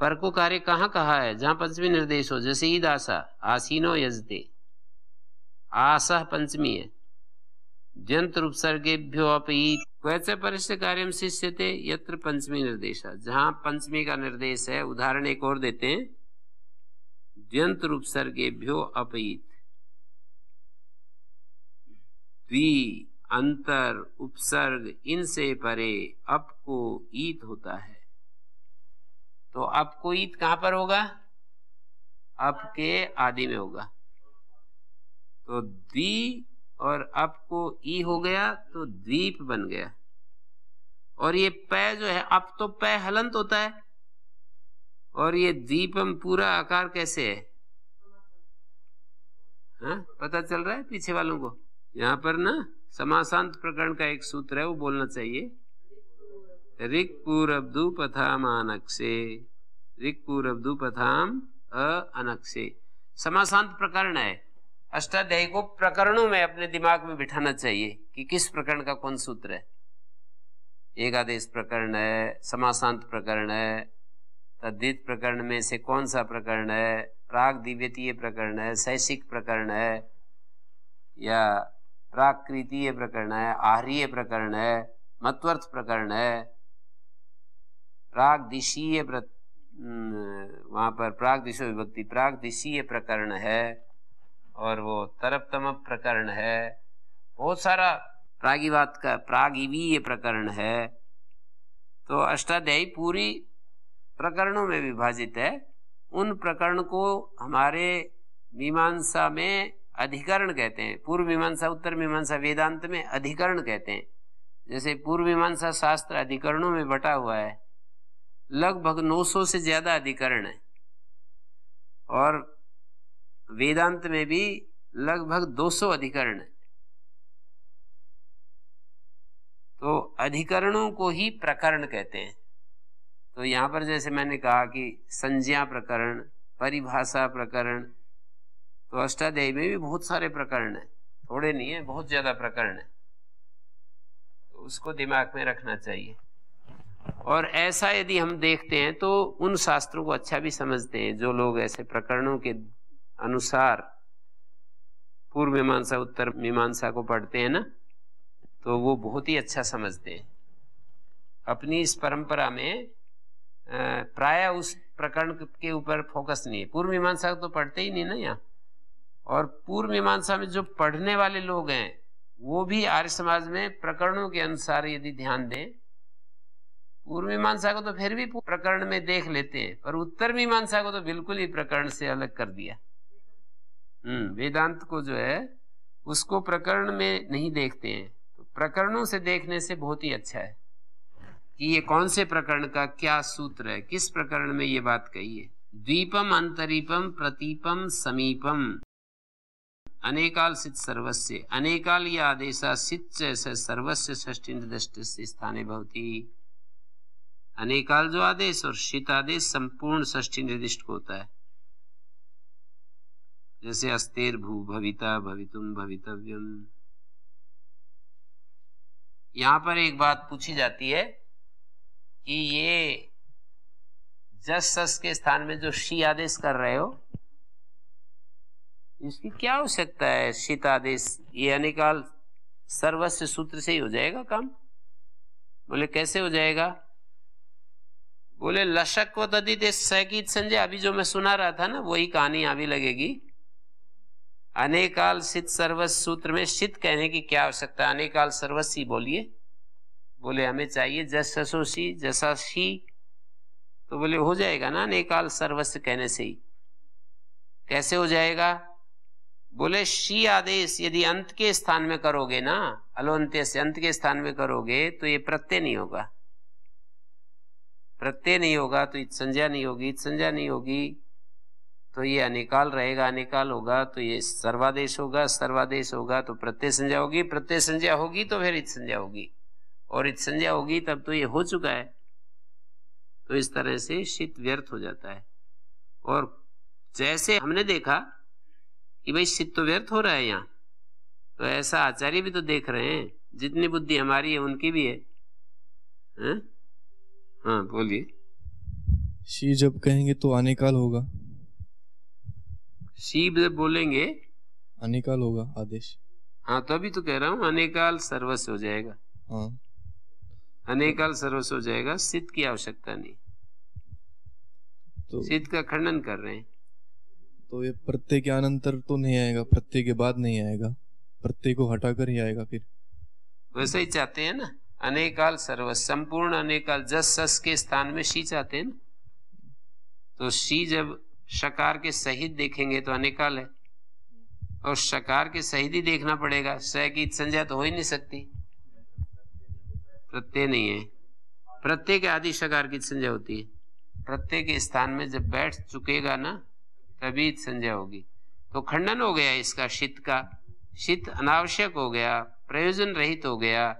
पर को कार्य कहाँ कहा है जहाँ पंचमी निर्देश हो जैसे ईद आशा आसीनो यजते आशा पंचमी है जंत उपसर्गेभ्यो अपी क्वच परस्य कार्यम शिष्य थे यत्र पंचमी निर्देश जहाँ पंचमी का निर्देश है उदाहरण एक और देते हैं द्व्यन्तरुपसर्गेभ्यो अपयित द्वि अंतर उपसर्ग इनसे परे अप को ईत होता है तो अप को ईत कहां पर होगा अप के आदि में होगा तो द्वी और अप को ई हो गया तो द्वीप बन गया और ये पै जो है अप तो पै हलंत होता है और ये दीपम पूरा आकार कैसे है हा? पता चल रहा है पीछे वालों को यहाँ पर ना समासांत प्रकरण का एक सूत्र है वो बोलना चाहिए रिक पूरबदु पथाम अनक्षे रिक पूरबदु पथाम अनक्षे समासांत प्रकरण है अष्टाध्यायी को प्रकरणों में अपने दिमाग में बिठाना चाहिए कि किस प्रकरण का कौन सूत्र है एकादेश प्रकरण है समासांत प्रकरण है तद्धित प्रकरण में से कौन सा प्रकरण है प्राग दिव्यतीय प्रकरण है शैक्षिक प्रकरण है या प्राकृतीय प्रकरण है आर्य प्रकरण है मत्वर्थ प्रकरण है प्रागदिशीय प्र वहाँ पर दिशो विभक्ति दिशीय प्रकरण है और वो तरपतम प्रकरण है बहुत सारा प्रागिवाद का प्रागिवीय प्रकरण है तो अष्टाध्यायी पूरी प्रकरणों में विभाजित है उन प्रकरण को हमारे मीमांसा में अधिकरण कहते हैं पूर्व मीमांसा उत्तर मीमांसा वेदांत में अधिकरण कहते हैं जैसे पूर्व मीमांसा शास्त्र अधिकरणों में बटा हुआ है लगभग 900 से ज़्यादा अधिकरण है और वेदांत में भी लगभग 200 अधिकरण है तो अधिकरणों को ही प्रकरण कहते हैं तो यहाँ पर जैसे मैंने कहा कि संज्ञा प्रकरण परिभाषा प्रकरण तो अष्टाध्यायी में भी बहुत सारे प्रकरण हैं थोड़े नहीं है बहुत ज़्यादा प्रकरण है तो उसको दिमाग में रखना चाहिए और ऐसा यदि हम देखते हैं तो उन शास्त्रों को अच्छा भी समझते हैं जो लोग ऐसे प्रकरणों के अनुसार पूर्व मीमांसा उत्तर मीमांसा को पढ़ते हैं ना तो वो बहुत ही अच्छा समझते हैं अपनी इस परंपरा में प्राय उस प्रकरण के ऊपर फोकस नहीं है पूर्व मीमांसा तो पढ़ते ही नहीं ना यहाँ और पूर्व मीमांसा में जो पढ़ने वाले लोग हैं वो भी आर्य समाज में प्रकरणों के अनुसार यदि ध्यान दें पूर्व मीमांसा को तो फिर भी प्रकरण में देख लेते हैं पर उत्तर मीमांसा को तो बिल्कुल ही प्रकरण से अलग कर दिया हम्म वेदांत को जो है उसको प्रकरण में नहीं देखते हैं तो प्रकरणों से देखने से बहुत ही अच्छा है कि ये कौन से प्रकरण का क्या सूत्र है किस प्रकरण में ये बात कही है द्वीपम अंतरीपम प्रतीपम समीपम अनेकाल सित सर्वस्य अनेकाल या आदेशा सिद्ध से सर्वस्य दृष्ट से स्थाने भवती अनेकाल जो आदेश और शीत आदेश संपूर्ण षष्टी निर्दिष्ट होता है जैसे अस्तेर भू भविता भवितुम भवितव्यम यहां पर एक बात पूछी जाती है कि ये जस सस के स्थान में जो शी आदेश कर रहे हो इसकी क्या आवश्यकता है शीत आदेश ये अनिकाल सर्वस्व सूत्र से ही हो जाएगा काम बोले कैसे हो जाएगा बोले लशक को दे सहगीत संजय अभी जो मैं सुना रहा था ना वही कहानी अभी लगेगी अनेकाल सित सर्वस्व सूत्र में सिद्ध कहने की क्या आवश्यकता है अनेकाल सर्वस्व बोलिए बोले हमें चाहिए जस ससोसी सी तो बोले हो जाएगा ना नेकाल सर्वस्व कहने से ही कैसे हो जाएगा बोले शी आदेश यदि अंत के स्थान में करोगे ना अलोन्त्य से अंत के स्थान में करोगे तो ये प्रत्यय नहीं होगा प्रत्यय नहीं होगा तो इत संज्ञा नहीं होगी इत संज्ञा नहीं होगी तो ये अनिकाल रहेगा अनिकाल होगा तो ये सर्वादेश होगा सर्वादेश होगा तो प्रत्यय संज्ञा होगी प्रत्यय संज्ञा होगी तो फिर इत संज्ञा होगी और संज्ञा होगी तब तो ये हो चुका है तो इस तरह से शीत व्यर्थ हो जाता है और जैसे हमने देखा कि भाई शीत तो व्यर्थ हो रहा है यहाँ तो ऐसा आचार्य भी तो देख रहे हैं जितनी बुद्धि हमारी है उनकी भी है हाँ, हाँ बोलिए शी जब कहेंगे तो काल होगा शी जब बोलेंगे अनिकाल होगा आदेश हाँ तो अभी तो कह रहा हूँ अनिकाल सर्वस्व हो जाएगा हाँ अनेकाल सर्वस्व हो जाएगा सिद्ध की आवश्यकता नहीं तो सिद्ध का खंडन कर रहे हैं तो ये प्रत्यय के अनंतर तो नहीं आएगा प्रत्यय के बाद नहीं आएगा प्रत्यय को हटाकर ही आएगा फिर वैसे ही चाहते हैं ना अनेकाल सर्व संपूर्ण अनेकाल जस सस के स्थान में शी चाहते हैं ना तो शी जब शकार के सहित देखेंगे तो अनेकाल है और शकार के सहित ही देखना पड़ेगा सह की संज्ञा तो हो ही नहीं सकती प्रत्यय नहीं है प्रत्यय के आदि सकार की संज्ञा होती है प्रत्यय के स्थान में जब बैठ चुकेगा ना तभी संज्ञा होगी तो खंडन हो गया इसका शीत का शीत अनावश्यक हो गया प्रयोजन रहित हो गया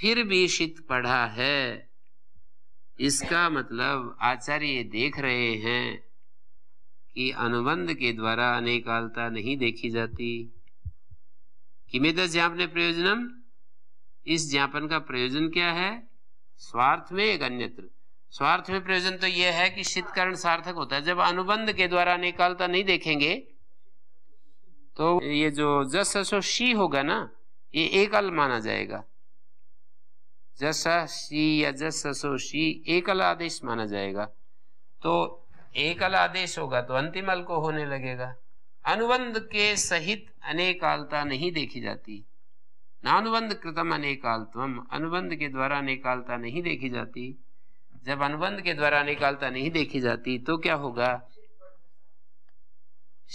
फिर भी शीत पढ़ा है इसका मतलब आचार्य देख रहे हैं कि अनुबंध के द्वारा अनेकालता नहीं देखी जाती किमित ज्ञापने प्रयोजनम इस ज्ञापन का प्रयोजन क्या है स्वार्थ में एक अन्यत्र स्वार्थ में प्रयोजन तो यह है कि शीतकरण सार्थक होता है जब अनुबंध के द्वारा निकालता नहीं देखेंगे तो ये जो जस सो शी होगा ना ये एकल माना जाएगा जस शी या जस सो शी एकल आदेश माना जाएगा तो एकल आदेश होगा तो अंतिम अल को होने लगेगा अनुबंध के सहित अनेकालता नहीं देखी जाती नानुबंध कृतम अनेकालत्व अनुबंध के द्वारा अनेकालता नहीं देखी जाती जब अनुबंध के द्वारा अनेकालता नहीं देखी जाती तो क्या होगा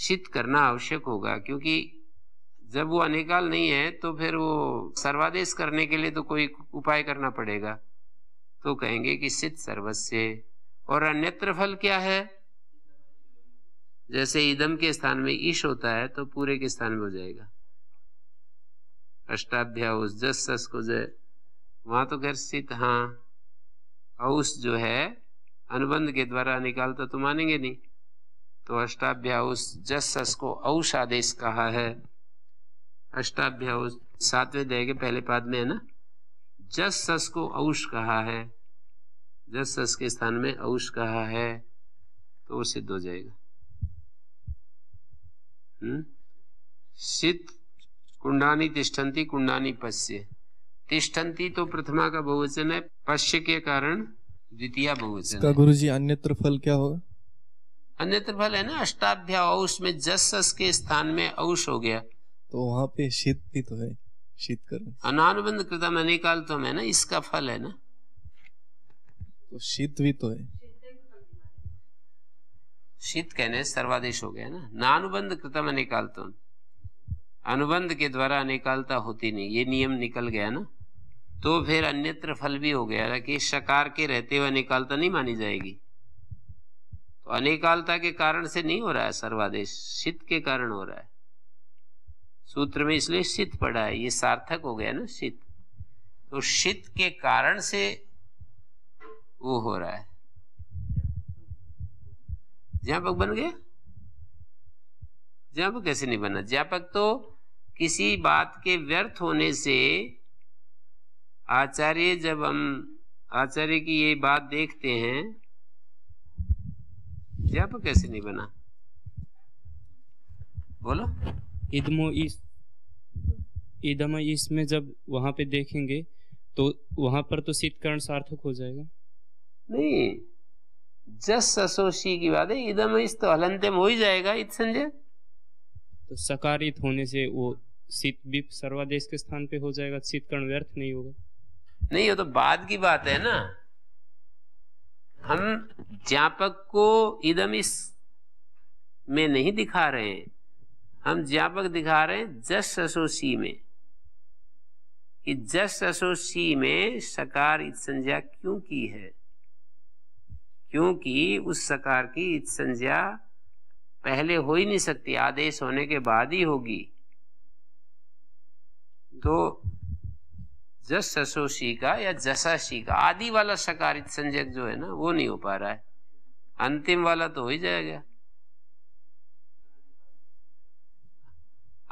शीत करना आवश्यक होगा क्योंकि जब वो अनेकाल नहीं है तो फिर वो सर्वादेश करने के लिए तो कोई उपाय करना पड़ेगा तो कहेंगे कि सिद्ध सर्वस्य और अन्यत्र फल क्या है जैसे ईदम के स्थान में ईश होता है तो पूरे के स्थान में हो जाएगा उस जस सस को जय वहां तो घर स्थित हाँ हाउस जो है अनुबंध के द्वारा निकालता तो मानेंगे नहीं तो अष्टाभ्याउस जस सस को औष आदेश कहा है अष्टाभ्याउस सातवें दय के पहले पाद में है ना जस सस को औष कहा है जस सस के स्थान में औष कहा है तो वो सिद्ध हो जाएगा हम्म सिद्ध कुंडानी तिष्ठंती कुंडानी पश्य तिष्ठंती तो प्रथमा का बहुवचन है पश्य के कारण द्वितीय बहुवचन का गुरु जी अन्यत्र फल क्या होगा अन्यत्र फल है ना अष्टाध्या औष में जस के स्थान में औष हो गया तो वहाँ पे शीत भी तो है शीत कर अनानुबंध कृतम अनिकाल तो है ना इसका फल है ना तो शीत भी तो है शीत कहने सर्वादेश हो गया ना नानुबंध कृतम अनिकाल तो अनुबंध के द्वारा अनेकालता होती नहीं ये नियम निकल गया ना तो फिर अन्यत्र फल भी हो गया कि सकार के रहते हुए अनेकालता नहीं मानी जाएगी तो अनेकालता के कारण से नहीं हो रहा है सर्वादेश सित के कारण हो रहा है सूत्र में इसलिए सित पड़ा है ये सार्थक हो गया ना शीत तो शीत के कारण से वो हो रहा है ज्ञापक बन गया ज्ञापक कैसे नहीं बना ज्ञापक तो किसी बात के व्यर्थ होने से आचार्य जब हम आचार्य की ये बात देखते हैं जप कैसे नहीं बना बोलो इदमो इस इदम इसमें जब वहां पे देखेंगे तो वहां पर तो शीतकरण सार्थक हो जाएगा नहीं जस असोशी की बात है इदम इस तो हलंते हो ही जाएगा इत संजय तो सकारित होने से वो शीत भी सर्वादेश के स्थान पे हो जाएगा शीतकरण व्यर्थ नहीं होगा नहीं ये तो बाद की बात है ना हम ज्ञापक को इदम इस में नहीं दिखा रहे हैं हम ज्ञापक दिखा रहे हैं जस असोसी में कि जस असोसी में सकार इत संज्ञा क्यों की है क्योंकि उस सकार की इत संज्ञा पहले हो ही नहीं सकती आदेश होने के बाद ही होगी तो जस ससोशी का या जसाशी का आदि वाला सकारित संजय जो है ना वो नहीं हो पा रहा है अंतिम वाला तो हो ही जाएगा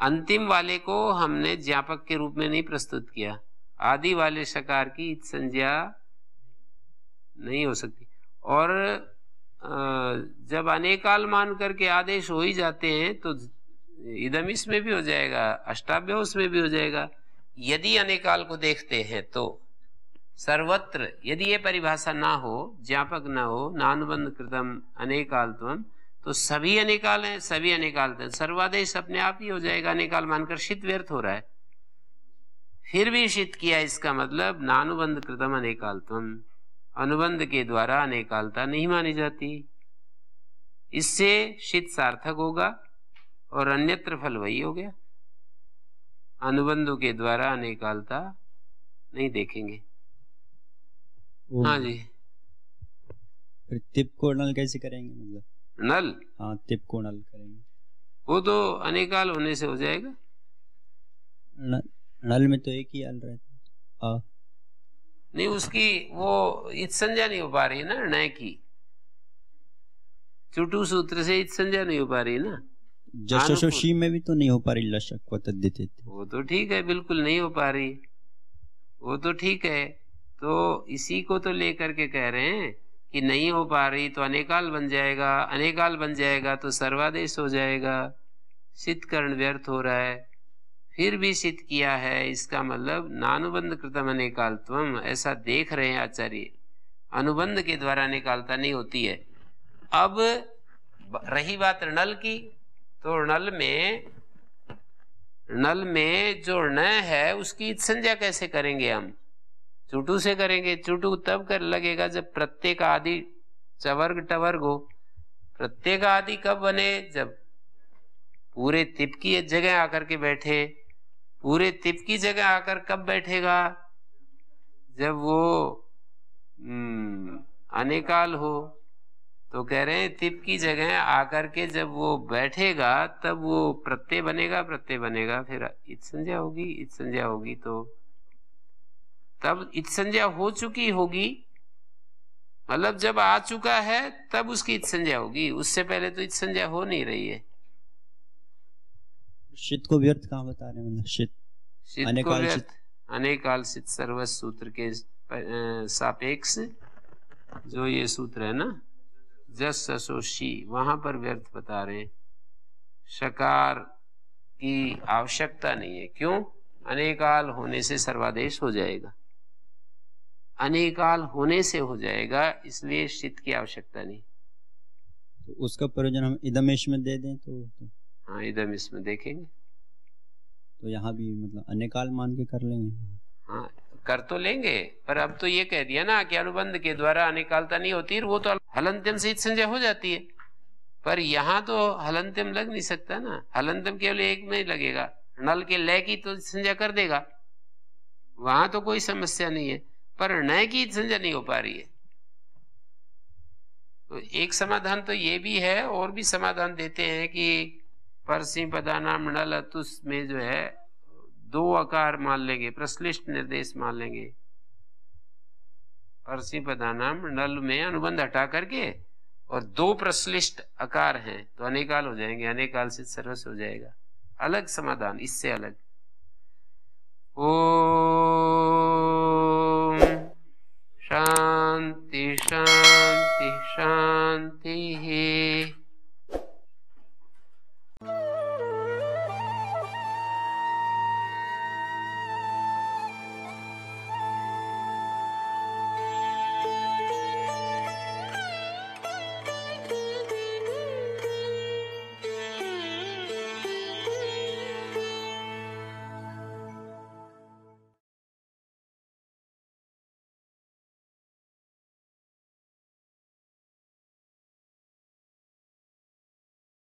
अंतिम वाले को हमने ज्ञापक के रूप में नहीं प्रस्तुत किया आदि वाले सकार की संज्ञा नहीं हो सकती और जब अनेकाल मान करके आदेश हो ही जाते हैं तो इदम इसमें भी हो जाएगा अष्टाव्य उसमें भी हो जाएगा यदि अनेकाल को देखते हैं तो सर्वत्र यदि ये परिभाषा ना हो ज्ञापक ना हो नानुबंध कृतम अनेकाल तुम तो सभी अनेकाल हैं सभी अनेकाल थे सर्वादेश अपने आप ही हो जाएगा अनेकाल मानकर शीत व्यर्थ हो रहा है फिर भी शीत किया इसका मतलब नानुबंध कृतम अनेकाल तुम अनुबंध के द्वारा अनेकालता नहीं मानी जाती इससे शीत सार्थक होगा और अन्यत्र फल वही हो गया अनुबंधों के द्वारा अनेकालता नहीं देखेंगे हाँ जी फिर तिप को नल कैसे करेंगे मतलब नल हाँ तिप को नल करेंगे वो तो अनेकाल होने से हो जाएगा न, नल में तो एक ही अल रहता है नहीं उसकी वो इत संज्ञा नहीं हो पा रही ना न की चुटू सूत्र से संज्ञा नहीं हो पा रही ना जशोशी में भी तो नहीं हो पा रही लशक वो तो ठीक है बिल्कुल नहीं हो पा रही वो तो ठीक है तो इसी को तो लेकर के कह रहे हैं कि नहीं हो पा रही तो अनेकाल बन जाएगा अनेकाल बन जाएगा तो सर्वादेश हो जाएगा सिद्धकरण व्यर्थ हो रहा है फिर भी सिद्ध किया है इसका मतलब नानुबंध कृतम निकालत्वम ऐसा देख रहे हैं आचार्य अनुबंध के द्वारा निकालता नहीं होती है अब रही बात नल की तो नल में नल में जो न है उसकी संज्ञा कैसे करेंगे हम चुटू से करेंगे चुटू तब कर लगेगा जब प्रत्येक आदि चवर्ग टवर्ग हो प्रत्येक आदि कब बने जब पूरे तिपकी जगह आकर के बैठे पूरे तिप की जगह आकर कब बैठेगा जब वो हम्म, अनेकाल हो तो कह रहे हैं तिप की जगह आकर के जब वो बैठेगा तब वो प्रत्यय बनेगा प्रत्यय बनेगा फिर इत संज्ञा होगी इत संज्ञा होगी तो तब इत संज्ञा हो चुकी होगी मतलब जब आ चुका है तब उसकी इत संज्ञा होगी उससे पहले तो इत संज्ञा हो नहीं रही है शित को व्यर्थ कहाँ बता रहे हैं शित शित अनेकालशित सर्व सूत्र के सापेक्ष जो ये सूत्र है ना जस शी वहां पर व्यर्थ बता रहे शकार की आवश्यकता नहीं है क्यों अनेकाल होने से सर्वादेश हो जाएगा अनेकाल होने से हो जाएगा इसलिए शित की आवश्यकता नहीं तो उसका प्रयोजन हम इदमेश में दे दें तो, तो। हाँ इधर इसमें देखेंगे तो यहाँ भी मतलब अन्यकाल मान के कर लेंगे हाँ कर तो लेंगे पर अब तो ये कह दिया ना कि अनुबंध के द्वारा अनिकालता नहीं होती वो तो हलंतम से संजय हो जाती है पर यहाँ तो हलंतम लग नहीं सकता ना हलंतम केवल एक में ही लगेगा नल के लय की तो संजय कर देगा वहां तो कोई समस्या नहीं है पर नय की संजय नहीं हो पा रही है तो एक समाधान तो ये भी है और भी समाधान देते हैं कि परसी पदानाम नल तुस में जो है दो आकार मान लेंगे प्रश्लिष्ट निर्देश मान लेंगे परसी नाम नल में अनुबंध हटा करके और दो प्रश्लिष्ट आकार हैं तो अनेकाल हो जाएंगे अनेकाल से सर्वस हो जाएगा अलग समाधान इससे अलग ओ शांति शांति शांति